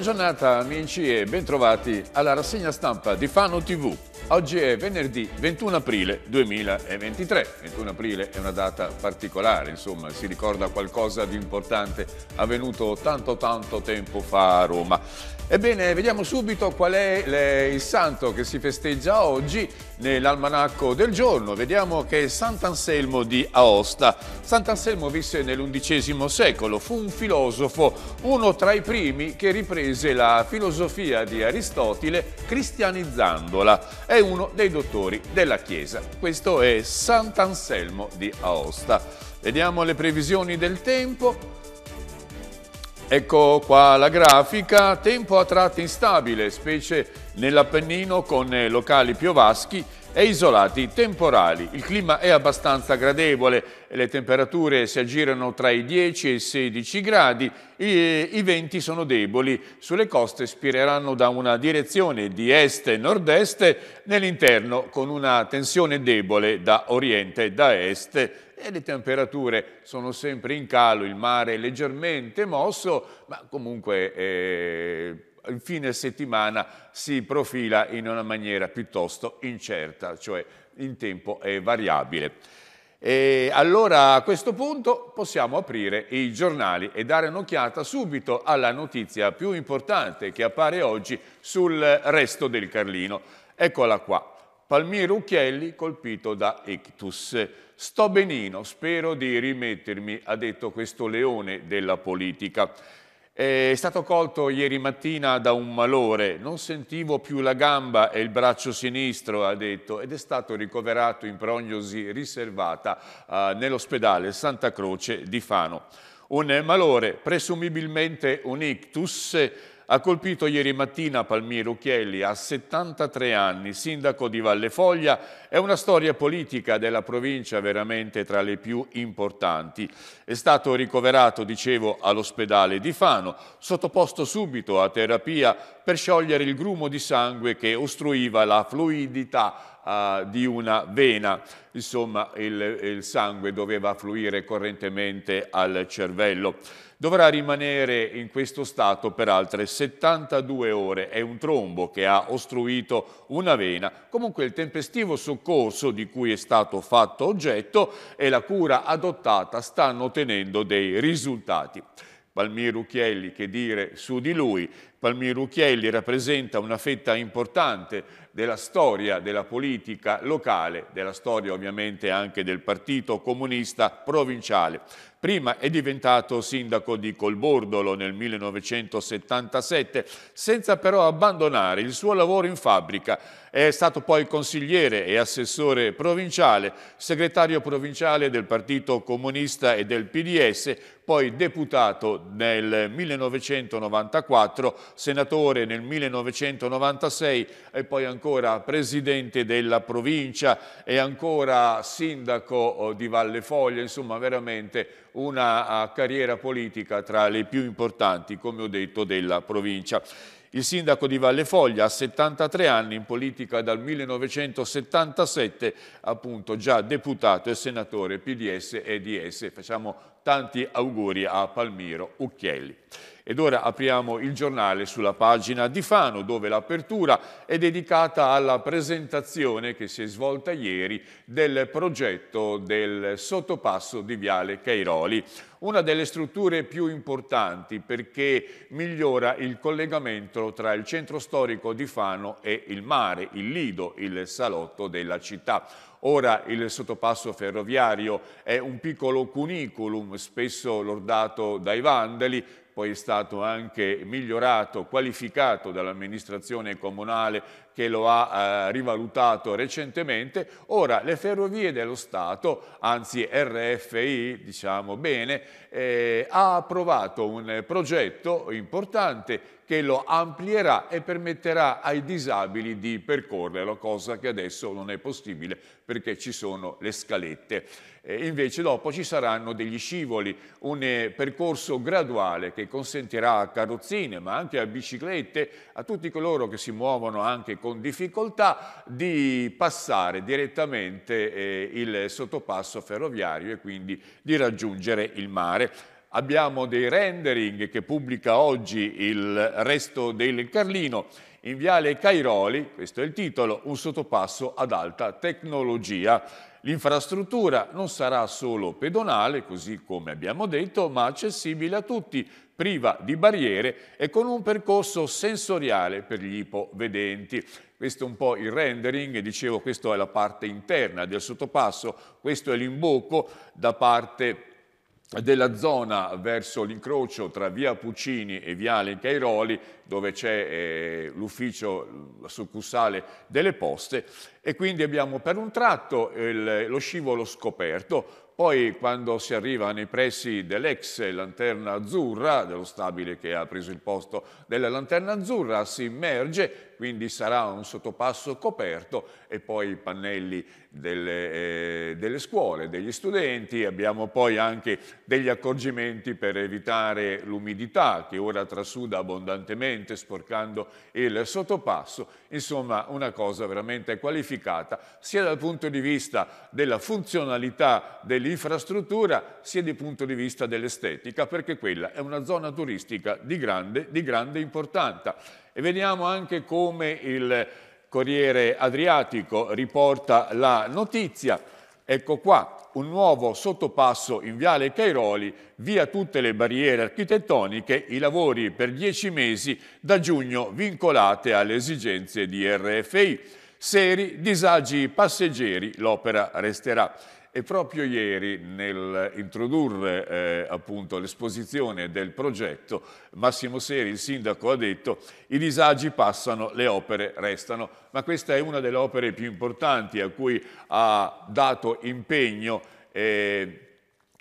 Buona giornata amici e bentrovati alla rassegna stampa di Fano TV. Oggi è venerdì 21 aprile 2023. 21 aprile è una data particolare, insomma, si ricorda qualcosa di importante avvenuto tanto tanto tempo fa a Roma. Ebbene, vediamo subito qual è le, il santo che si festeggia oggi nell'almanacco del giorno. Vediamo che è Sant'Anselmo di Aosta. Sant'Anselmo visse nell'undicesimo secolo, fu un filosofo, uno tra i primi che riprese la filosofia di Aristotele cristianizzandola. È uno dei dottori della Chiesa. Questo è Sant'Anselmo di Aosta. Vediamo le previsioni del tempo. Ecco qua la grafica, tempo a tratti instabile, specie nell'Appennino con eh, locali piovaschi e isolati temporali. Il clima è abbastanza gradevole, le temperature si aggirano tra i 10 e i 16 gradi, i venti sono deboli, sulle coste spireranno da una direzione di est e nord-est, nell'interno con una tensione debole da oriente e da est e le temperature sono sempre in calo, il mare è leggermente mosso, ma comunque eh, il fine settimana si profila in una maniera piuttosto incerta, cioè il tempo è variabile. E allora a questo punto possiamo aprire i giornali e dare un'occhiata subito alla notizia più importante che appare oggi sul resto del Carlino. Eccola qua. Palmiro Ucchielli colpito da ictus. Sto benino, spero di rimettermi, ha detto questo leone della politica. È stato colto ieri mattina da un malore, non sentivo più la gamba e il braccio sinistro, ha detto, ed è stato ricoverato in prognosi riservata eh, nell'ospedale Santa Croce di Fano. Un malore, presumibilmente un ictus, ha colpito ieri mattina Palmiro Chielli, a 73 anni, sindaco di Valle Foglia. È una storia politica della provincia veramente tra le più importanti. È stato ricoverato, dicevo, all'ospedale di Fano, sottoposto subito a terapia per sciogliere il grumo di sangue che ostruiva la fluidità uh, di una vena. Insomma, il, il sangue doveva fluire correntemente al cervello dovrà rimanere in questo stato per altre 72 ore. È un trombo che ha ostruito una vena. Comunque il tempestivo soccorso di cui è stato fatto oggetto e la cura adottata stanno ottenendo dei risultati. Palmiro Chielli, che dire su di lui? Palmiro Chielli rappresenta una fetta importante della storia della politica locale, della storia ovviamente anche del Partito Comunista Provinciale, Prima è diventato sindaco di Colbordolo nel 1977, senza però abbandonare il suo lavoro in fabbrica. È stato poi consigliere e assessore provinciale, segretario provinciale del Partito Comunista e del PDS, poi deputato nel 1994, senatore nel 1996 e poi ancora presidente della provincia e ancora sindaco eh, di Valle Foglia, insomma veramente una carriera politica tra le più importanti, come ho detto, della provincia. Il sindaco di Valle Foglia ha 73 anni in politica dal 1977, appunto già deputato e senatore PDS e DS. Facciamo tanti auguri a Palmiro Ucchielli. Ed ora apriamo il giornale sulla pagina di Fano, dove l'apertura è dedicata alla presentazione che si è svolta ieri del progetto del sottopasso di Viale Cairoli, una delle strutture più importanti perché migliora il collegamento tra il centro storico di Fano e il mare, il Lido, il salotto della città. Ora il sottopasso ferroviario è un piccolo cuniculum spesso lordato dai vandali poi è stato anche migliorato, qualificato dall'amministrazione comunale che lo ha eh, rivalutato recentemente. Ora le ferrovie dello Stato, anzi RFI, diciamo bene, eh, ha approvato un progetto importante che lo amplierà e permetterà ai disabili di percorrerlo, cosa che adesso non è possibile perché ci sono le scalette. invece dopo ci saranno degli scivoli, un eh, percorso graduale che consentirà a carrozzine, ma anche a biciclette, a tutti coloro che si muovono anche con con difficoltà di passare direttamente eh, il sottopasso ferroviario e quindi di raggiungere il mare. Abbiamo dei rendering che pubblica oggi il resto del Carlino. In Viale Cairoli, questo è il titolo, un sottopasso ad alta tecnologia. L'infrastruttura non sarà solo pedonale, così come abbiamo detto, ma accessibile a tutti, priva di barriere e con un percorso sensoriale per gli ipovedenti. Questo è un po' il rendering, dicevo questa è la parte interna del sottopasso, questo è l'imbocco da parte della zona verso l'incrocio tra via Puccini e viale Cairoli dove c'è eh, l'ufficio, succursale delle poste e quindi abbiamo per un tratto il, lo scivolo scoperto poi quando si arriva nei pressi dell'ex Lanterna Azzurra, dello stabile che ha preso il posto della Lanterna Azzurra, si immerge quindi sarà un sottopasso coperto e poi i pannelli delle, eh, delle scuole, degli studenti, abbiamo poi anche degli accorgimenti per evitare l'umidità che ora trasuda abbondantemente sporcando il sottopasso, insomma una cosa veramente qualificata sia dal punto di vista della funzionalità dell'infrastruttura sia dal punto di vista dell'estetica perché quella è una zona turistica di grande, di grande importanza e vediamo anche come il Corriere Adriatico riporta la notizia. Ecco qua, un nuovo sottopasso in Viale Cairoli, via tutte le barriere architettoniche, i lavori per dieci mesi da giugno vincolate alle esigenze di RFI. Seri, disagi passeggeri, l'opera resterà. E proprio ieri, nel introdurre eh, appunto l'esposizione del progetto, Massimo Seri, il sindaco, ha detto i disagi passano, le opere restano, ma questa è una delle opere più importanti a cui ha dato impegno eh,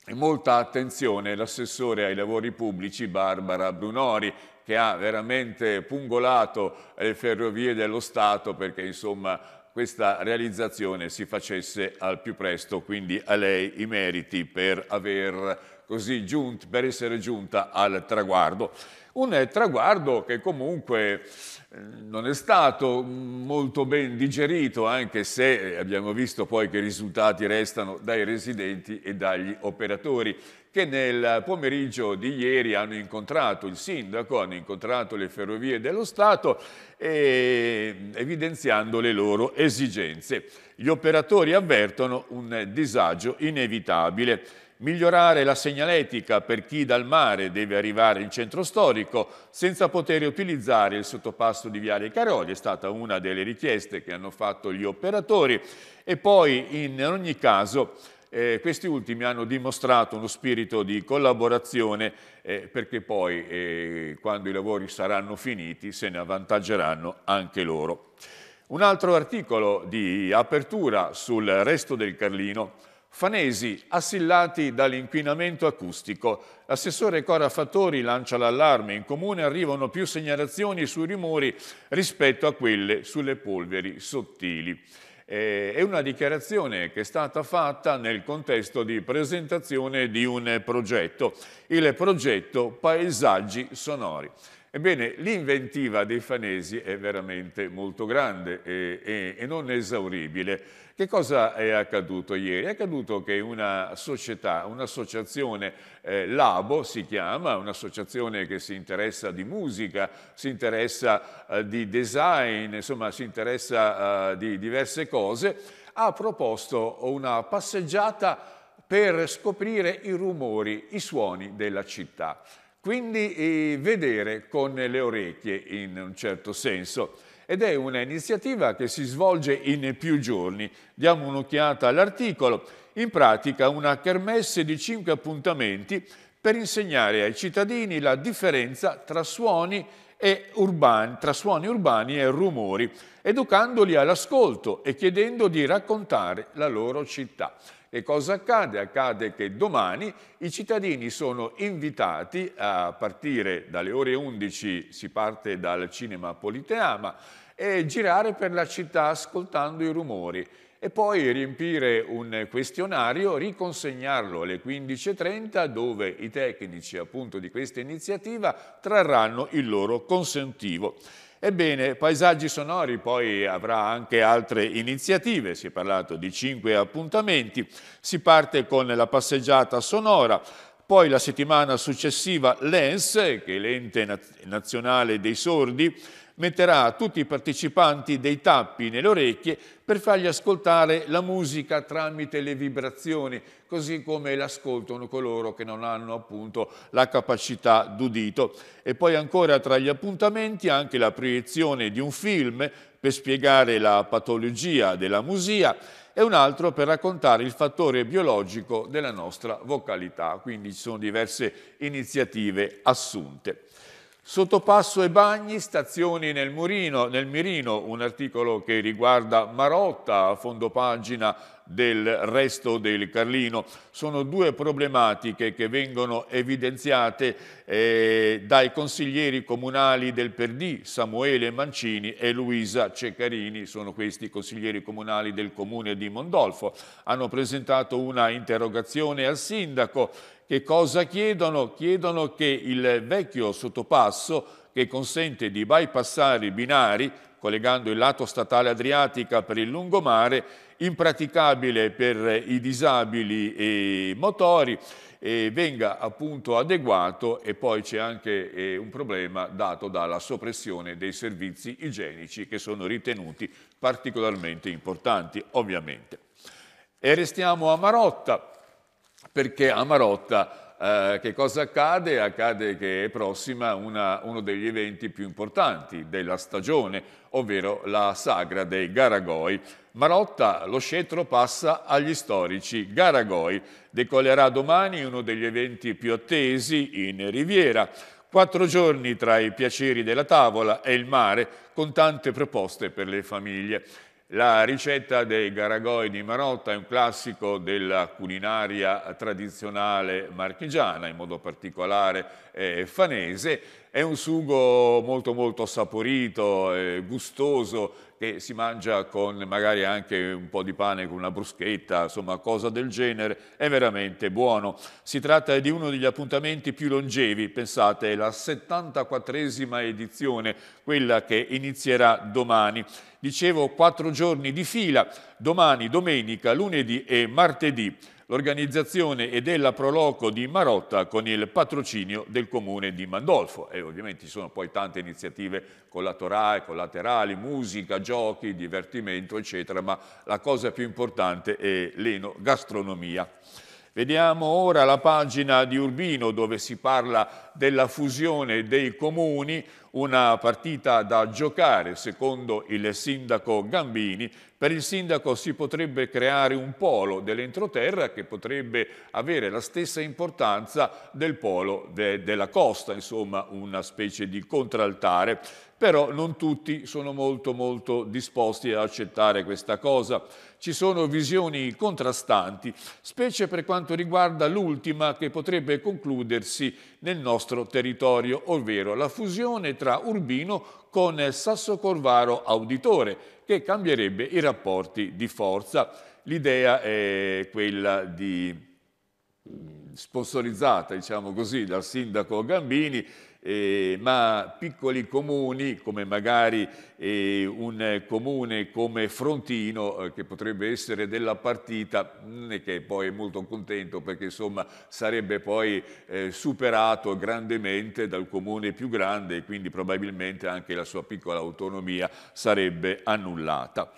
e molta attenzione l'assessore ai lavori pubblici Barbara Brunori che ha veramente pungolato eh, le ferrovie dello Stato perché insomma questa realizzazione si facesse al più presto, quindi a lei i meriti per aver così giunto, per essere giunta al traguardo. Un traguardo che comunque eh, non è stato molto ben digerito, anche se abbiamo visto poi che i risultati restano dai residenti e dagli operatori che nel pomeriggio di ieri hanno incontrato il sindaco, hanno incontrato le ferrovie dello Stato e, evidenziando le loro esigenze. Gli operatori avvertono un disagio inevitabile migliorare la segnaletica per chi dal mare deve arrivare in centro storico senza poter utilizzare il sottopasso di Viale Caroli, è stata una delle richieste che hanno fatto gli operatori e poi in ogni caso eh, questi ultimi hanno dimostrato uno spirito di collaborazione eh, perché poi eh, quando i lavori saranno finiti se ne avvantaggeranno anche loro. Un altro articolo di apertura sul resto del Carlino. Fanesi assillati dall'inquinamento acustico. L'assessore Cora Fattori lancia l'allarme. In comune arrivano più segnalazioni sui rumori rispetto a quelle sulle polveri sottili. Eh, è una dichiarazione che è stata fatta nel contesto di presentazione di un progetto, il progetto Paesaggi Sonori. Ebbene, l'inventiva dei fanesi è veramente molto grande e, e, e, non esauribile. Che cosa è accaduto ieri? È accaduto che una società, un'associazione, eh, Labo si chiama, un'associazione che si interessa di musica, si interessa eh, di design, insomma si interessa eh, di diverse cose, ha proposto una passeggiata per scoprire i rumori, i suoni della città. Quindi eh, vedere con le orecchie in un certo senso. Ed è un'iniziativa che si svolge in più giorni. Diamo un'occhiata all'articolo. In pratica una kermesse di cinque appuntamenti per insegnare ai cittadini la differenza tra suoni urbani, tra suoni urbani e rumori, educandoli all'ascolto e chiedendo di raccontare la loro città. E cosa accade? Accade che domani i cittadini sono invitati a partire dalle ore 11, si parte dal cinema Politeama, e girare per la città ascoltando i rumori e poi riempire un questionario, riconsegnarlo alle 15.30 dove i tecnici appunto di questa iniziativa trarranno il loro consentivo. Ebbene, Paesaggi Sonori poi avrà anche altre iniziative, si è parlato di cinque appuntamenti, si parte con la passeggiata sonora, poi la settimana successiva l'ENS, che è l'ente nazionale dei sordi, metterà a tutti i partecipanti dei tappi nelle orecchie per fargli ascoltare la musica tramite le vibrazioni, così come l'ascoltano coloro che non hanno appunto la capacità d'udito. E poi ancora tra gli appuntamenti anche la proiezione di un film per spiegare la patologia della musia e un altro per raccontare il fattore biologico della nostra vocalità. Quindi ci sono diverse iniziative assunte. Sottopasso e bagni, stazioni nel, Murino, nel mirino, un articolo che riguarda Marotta a fondo pagina del resto del Carlino. Sono due problematiche che vengono evidenziate eh, dai consiglieri comunali del Perdì, Samuele Mancini e Luisa Ceccarini, sono questi consiglieri comunali del comune di Mondolfo. Hanno presentato una interrogazione al sindaco che cosa chiedono? Chiedono che il vecchio sottopasso che consente di bypassare i binari, collegando il lato statale Adriatica per il lungomare, impraticabile per i disabili e i motori, e venga appunto adeguato e poi c'è anche eh, un problema dato dalla soppressione dei servizi igienici che sono ritenuti particolarmente importanti, ovviamente. E restiamo a Marotta, perché a Marotta eh, che cosa accade? Accade che è prossima una, uno degli eventi più importanti della stagione, ovvero la sagra dei Garagoi. Marotta, lo scettro passa agli storici Garagoi. Decollerà domani uno degli eventi più attesi in Riviera. Quattro giorni tra i piaceri della tavola e il mare, con tante proposte per le famiglie. La ricetta dei garagoi di Marotta è un classico della culinaria tradizionale marchigiana, in modo particolare eh, fanese. È un sugo molto molto saporito, eh, gustoso, che si mangia con magari anche un po' di pane, con una bruschetta, insomma cosa del genere, è veramente buono. Si tratta di uno degli appuntamenti più longevi, pensate, è la 74esima edizione, quella che inizierà domani. Dicevo quattro giorni di fila, domani, domenica, lunedì e martedì l'organizzazione e della Proloco di Marotta con il patrocinio del comune di Mandolfo e ovviamente ci sono poi tante iniziative collaterali, collaterali musica, giochi, divertimento eccetera, ma la cosa più importante è l'enogastronomia. Vediamo ora la pagina di Urbino dove si parla della fusione dei comuni, una partita da giocare secondo il sindaco Gambini. Per il sindaco si potrebbe creare un polo dell'entroterra che potrebbe avere la stessa importanza del polo de della costa, insomma una specie di contraltare. Però non tutti sono molto molto disposti ad accettare questa cosa. Ci sono visioni contrastanti, specie per quanto riguarda l'ultima che potrebbe concludersi nel nostro territorio, ovvero la fusione tra Urbino con Sasso Corvaro Auditore, che cambierebbe i rapporti di forza. L'idea è quella di mm, sponsorizzata, diciamo così, dal sindaco Gambini, eh, ma piccoli comuni come magari eh, un comune come Frontino eh, che potrebbe essere della partita mm, e che poi è molto contento perché insomma sarebbe poi eh, superato grandemente dal comune più grande e quindi probabilmente anche la sua piccola autonomia sarebbe annullata.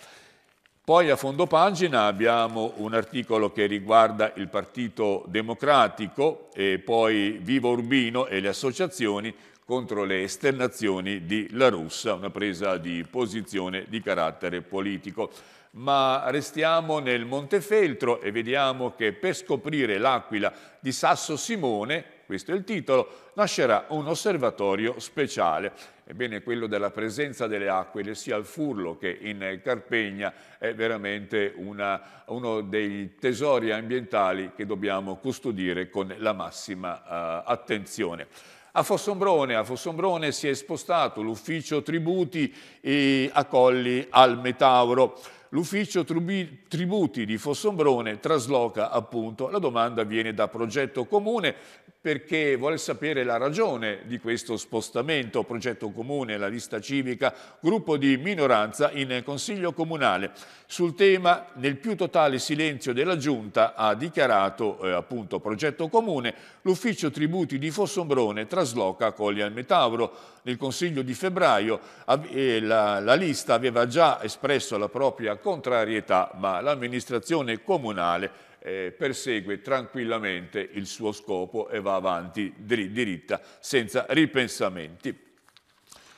Poi a fondo pagina abbiamo un articolo che riguarda il Partito Democratico e poi Vivo Urbino e le associazioni contro le esternazioni di La Russa, una presa di posizione di carattere politico. Ma restiamo nel Montefeltro e vediamo che per scoprire l'Aquila di Sasso Simone, questo è il titolo, nascerà un osservatorio speciale ebbene quello della presenza delle acque sia al Furlo che in Carpegna è veramente una, uno dei tesori ambientali che dobbiamo custodire con la massima uh, attenzione. A Fossombrone, a Fossombrone, si è spostato l'ufficio tributi a Colli al Metauro. L'ufficio tributi di Fossombrone trasloca appunto, la domanda viene da progetto comune perché vuole sapere la ragione di questo spostamento, progetto comune, la lista civica, gruppo di minoranza in Consiglio Comunale. Sul tema, nel più totale silenzio della Giunta, ha dichiarato eh, appunto progetto comune l'ufficio tributi di Fossombrone trasloca Colli al Metauro. Nel Consiglio di febbraio eh, la, la lista aveva già espresso la propria contrarietà, ma l'amministrazione comunale eh, persegue tranquillamente il suo scopo e va avanti dir diritta senza ripensamenti.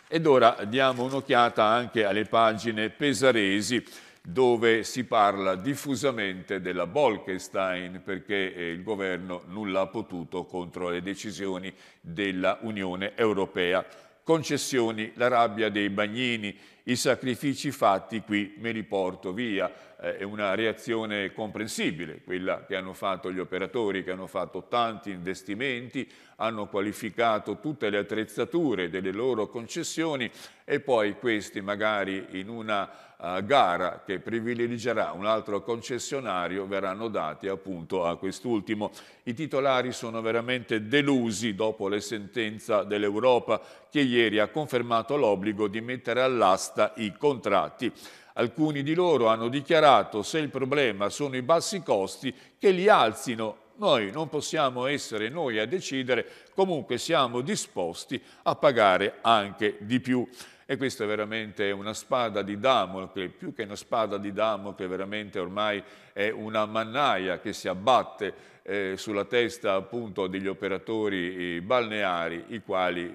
Ed ora diamo un'occhiata anche alle pagine pesaresi dove si parla diffusamente della Bolkestein perché eh, il governo nulla ha potuto contro le decisioni della Unione Europea. Concessioni, la rabbia dei bagnini, i sacrifici fatti qui me li porto via. Eh, è una reazione comprensibile, quella che hanno fatto gli operatori, che hanno fatto tanti investimenti, hanno qualificato tutte le attrezzature delle loro concessioni e poi questi magari in una eh, gara che privilegerà un altro concessionario verranno dati appunto a quest'ultimo. I titolari sono veramente delusi dopo la sentenza dell'Europa che ieri ha confermato l'obbligo di mettere all'asta basta i contratti. Alcuni di loro hanno dichiarato se il problema sono i bassi costi che li alzino. Noi non possiamo essere noi a decidere, comunque siamo disposti a pagare anche di più. E questa è veramente una spada di Damocle, più che una spada di Damocle, veramente ormai è una mannaia che si abbatte eh, sulla testa appunto degli operatori balneari, i quali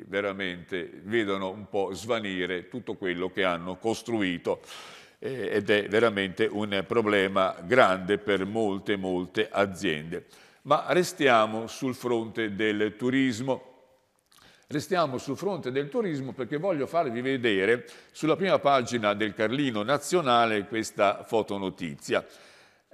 eh, veramente vedono un po' svanire tutto quello che hanno costruito eh, ed è veramente un problema grande per molte, molte aziende. Ma restiamo sul fronte del turismo Restiamo sul fronte del turismo perché voglio farvi vedere sulla prima pagina del Carlino Nazionale questa fotonotizia.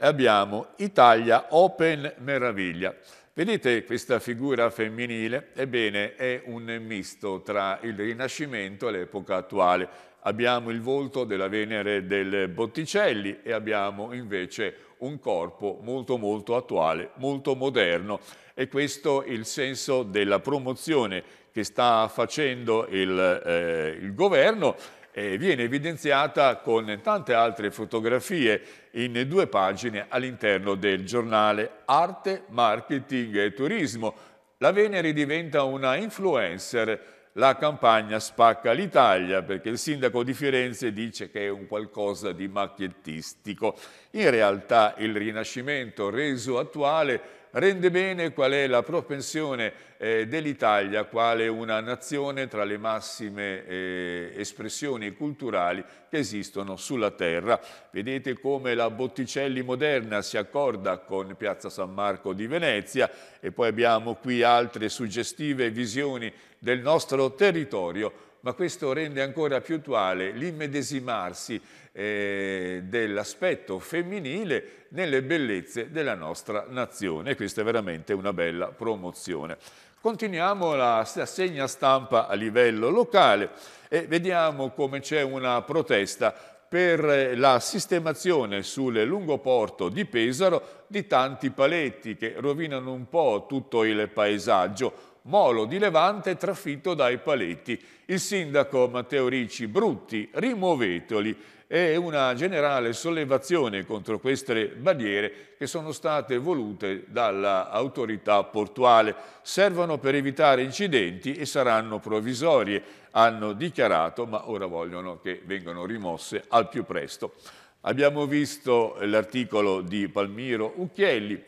Abbiamo Italia Open Meraviglia. Vedete questa figura femminile? Ebbene, è un misto tra il Rinascimento e l'epoca attuale. Abbiamo il volto della Venere del Botticelli e abbiamo invece un corpo molto molto attuale, molto moderno e questo è il senso della promozione che sta facendo il, eh, il governo eh, viene evidenziata con tante altre fotografie in due pagine all'interno del giornale Arte, Marketing e Turismo. La Venere diventa una influencer la campagna spacca l'Italia perché il sindaco di Firenze dice che è un qualcosa di macchiettistico. In realtà il Rinascimento reso attuale rende bene qual è la propensione eh, dell'Italia quale una nazione tra le massime eh, espressioni culturali che esistono sulla terra. Vedete come la Botticelli moderna si accorda con Piazza San Marco di Venezia e poi abbiamo qui altre suggestive visioni del nostro territorio ma questo rende ancora più attuale l'immedesimarsi eh, dell'aspetto femminile nelle bellezze della nostra nazione. questa è veramente una bella promozione. Continuiamo la segna stampa a livello locale e vediamo come c'è una protesta per la sistemazione sul lungoporto di Pesaro di tanti paletti che rovinano un po' tutto il paesaggio molo di Levante trafitto dai paletti. Il sindaco Matteo Ricci, brutti, rimuovetoli, È una generale sollevazione contro queste barriere che sono state volute dall'autorità portuale. Servono per evitare incidenti e saranno provvisorie, hanno dichiarato, ma ora vogliono che vengano rimosse al più presto. Abbiamo visto l'articolo di Palmiro Ucchielli,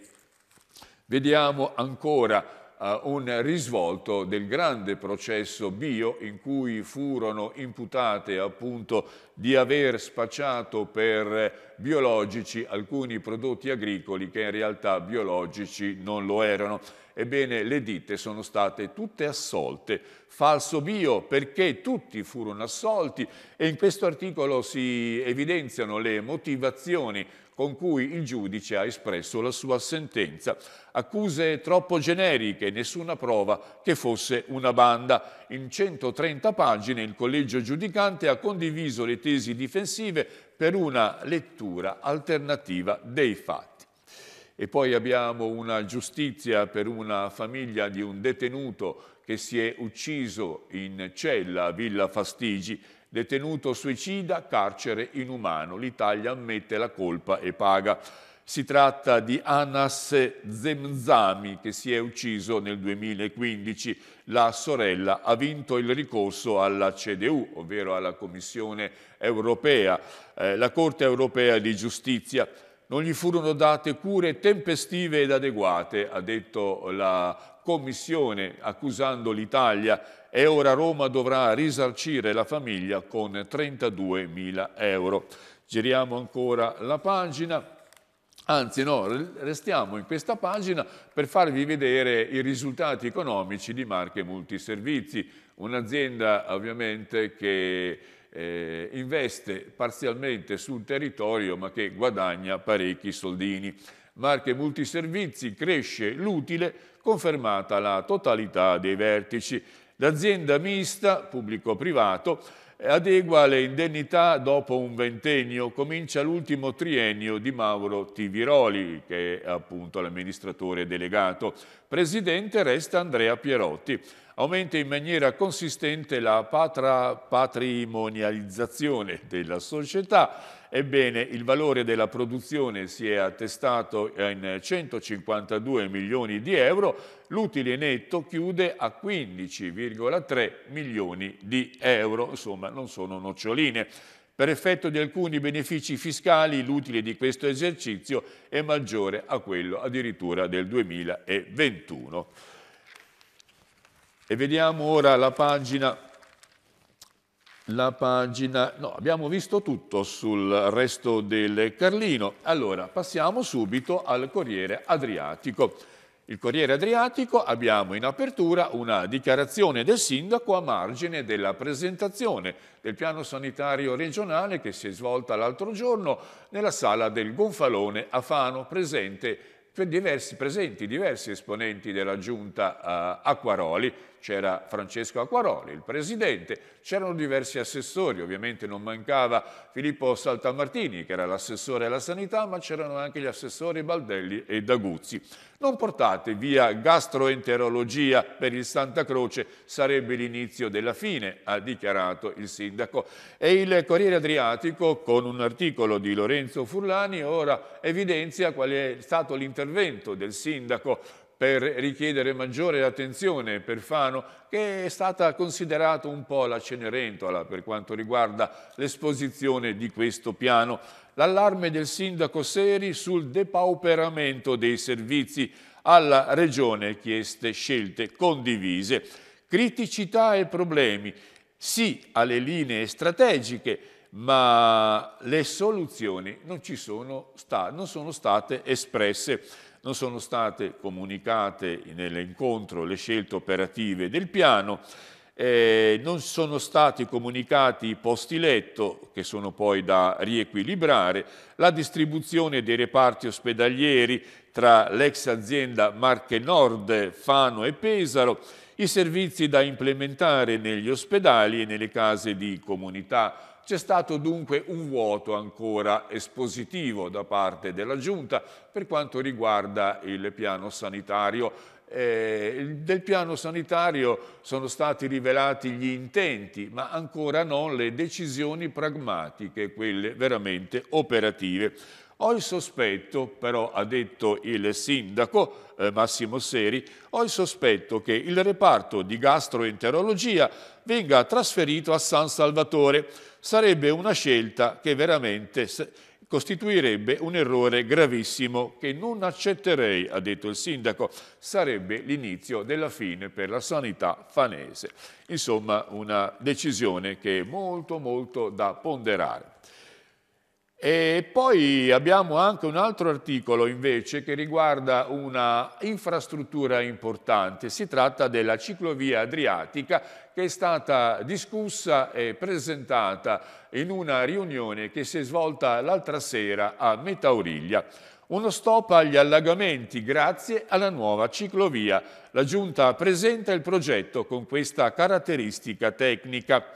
vediamo ancora eh, un risvolto del grande processo bio in cui furono imputate appunto di aver spacciato per biologici alcuni prodotti agricoli che in realtà biologici non lo erano. Ebbene, le ditte sono state tutte assolte, falso bio perché tutti furono assolti e in questo articolo si evidenziano le motivazioni con cui il giudice ha espresso la sua sentenza. Accuse troppo generiche, nessuna prova che fosse una banda. In 130 pagine il collegio giudicante ha condiviso le tesi difensive per una lettura alternativa dei fatti e poi abbiamo una giustizia per una famiglia di un detenuto che si è ucciso in cella a Villa Fastigi, detenuto suicida, carcere inumano, l'Italia ammette la colpa e paga. Si tratta di Anas Zemzami che si è ucciso nel 2015. La sorella ha vinto il ricorso alla CDU, ovvero alla Commissione europea, eh, la Corte europea di giustizia non gli furono date cure tempestive ed adeguate, ha detto la Commissione accusando l'Italia e ora Roma dovrà risarcire la famiglia con 32.000 euro. Giriamo ancora la pagina. Anzi no, restiamo in questa pagina per farvi vedere i risultati economici di Marche Multiservizi, un'azienda ovviamente che eh, investe parzialmente su un territorio ma che guadagna parecchi soldini. Marche Multiservizi cresce l'utile, confermata la totalità dei vertici. L'azienda mista, pubblico-privato, adegua le indennità dopo un ventennio, comincia l'ultimo triennio di Mauro Tiviroli, che è appunto l'amministratore delegato. Presidente resta Andrea Pierotti aumenta in maniera consistente la patra, patrimonializzazione della società. Ebbene, il valore della produzione si è attestato in 152 milioni di euro, l'utile netto chiude a 15,3 milioni di euro, insomma non sono noccioline. Per effetto di alcuni benefici fiscali l'utile di questo esercizio è maggiore a quello addirittura del 2021. E vediamo ora la pagina, la pagina, no, abbiamo visto tutto sul resto del Carlino. Allora, passiamo subito al Corriere Adriatico. Il Corriere Adriatico abbiamo in apertura una dichiarazione del sindaco a margine della presentazione del piano sanitario regionale che si è svolta l'altro giorno nella sala del Gonfalone a Fano, presente, diversi, presenti diversi esponenti della giunta eh, Acquaroli c'era Francesco Acquaroli, il presidente, c'erano diversi assessori, ovviamente non mancava Filippo Saltamartini che era l'assessore alla sanità, ma c'erano anche gli assessori Baldelli e D'Aguzzi. Non portate via gastroenterologia per il Santa Croce, sarebbe l'inizio della fine, ha dichiarato il sindaco. E il Corriere Adriatico, con un articolo di Lorenzo Furlani, ora evidenzia qual è stato l'intervento del sindaco per richiedere maggiore attenzione per Fano, che è stata considerata un po' la Cenerentola per quanto riguarda l'esposizione di questo piano. L'allarme del sindaco Seri sul depauperamento dei servizi alla Regione chieste scelte condivise. Criticità e problemi, sì alle linee strategiche, ma le soluzioni non, ci sono non sono state espresse non sono state comunicate nell'incontro le scelte operative del piano, eh, non sono stati comunicati i posti letto, che sono poi da riequilibrare, la distribuzione dei reparti ospedalieri tra l'ex azienda Marche Nord, Fano e Pesaro, i servizi da implementare negli ospedali e nelle case di comunità c'è stato dunque un vuoto ancora espositivo da parte della Giunta per quanto riguarda il piano sanitario. Eh, del piano sanitario sono stati rivelati gli intenti, ma ancora non le decisioni pragmatiche, quelle veramente operative. Ho il sospetto, però ha detto il sindaco eh, Massimo Seri, ho il sospetto che il reparto di gastroenterologia venga trasferito a San Salvatore. Sarebbe una scelta che veramente costituirebbe un errore gravissimo che non accetterei, ha detto il sindaco, sarebbe l'inizio della fine per la sanità fanese. Insomma, una decisione che è molto molto da ponderare. E poi abbiamo anche un altro articolo invece che riguarda una infrastruttura importante, si tratta della ciclovia adriatica che è stata discussa e presentata in una riunione che si è svolta l'altra sera a Metauriglia. Uno stop agli allagamenti grazie alla nuova ciclovia. La Giunta presenta il progetto con questa caratteristica tecnica.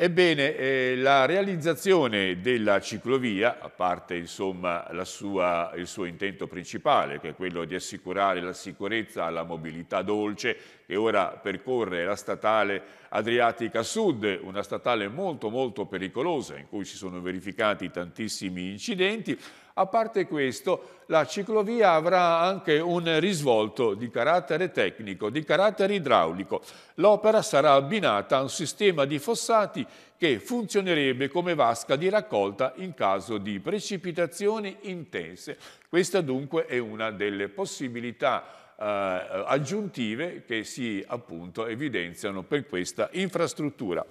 Ebbene, eh, la realizzazione della ciclovia, a parte insomma, sua, il suo intento principale, che è quello di assicurare la sicurezza alla mobilità dolce, che ora percorre la statale Adriatica Sud, una statale molto molto pericolosa, in cui si sono verificati tantissimi incidenti, a parte questo, la ciclovia avrà anche un risvolto di carattere tecnico, di carattere idraulico. L'opera sarà abbinata a un sistema di fossati che funzionerebbe come vasca di raccolta in caso di precipitazioni intense. Questa dunque è una delle possibilità eh, aggiuntive che si appunto evidenziano per questa infrastruttura.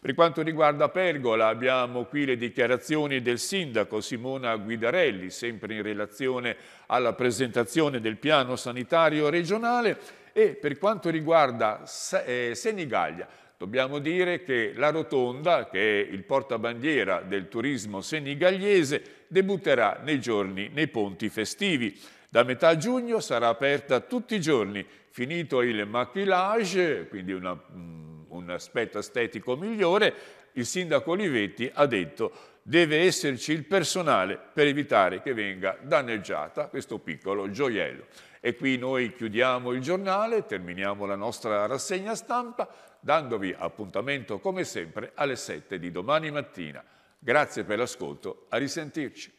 Per quanto riguarda Pergola abbiamo qui le dichiarazioni del sindaco Simona Guidarelli, sempre in relazione alla presentazione del piano sanitario regionale e per quanto riguarda eh, Senigallia dobbiamo dire che la Rotonda, che è il portabandiera del turismo senigagliese, debutterà nei giorni, nei ponti festivi. Da metà giugno sarà aperta tutti i giorni, finito il maquillage, quindi una mm, un aspetto estetico migliore, il sindaco Olivetti ha detto deve esserci il personale per evitare che venga danneggiata questo piccolo gioiello. E qui noi chiudiamo il giornale, terminiamo la nostra rassegna stampa, dandovi appuntamento come sempre alle 7 di domani mattina. Grazie per l'ascolto, a risentirci.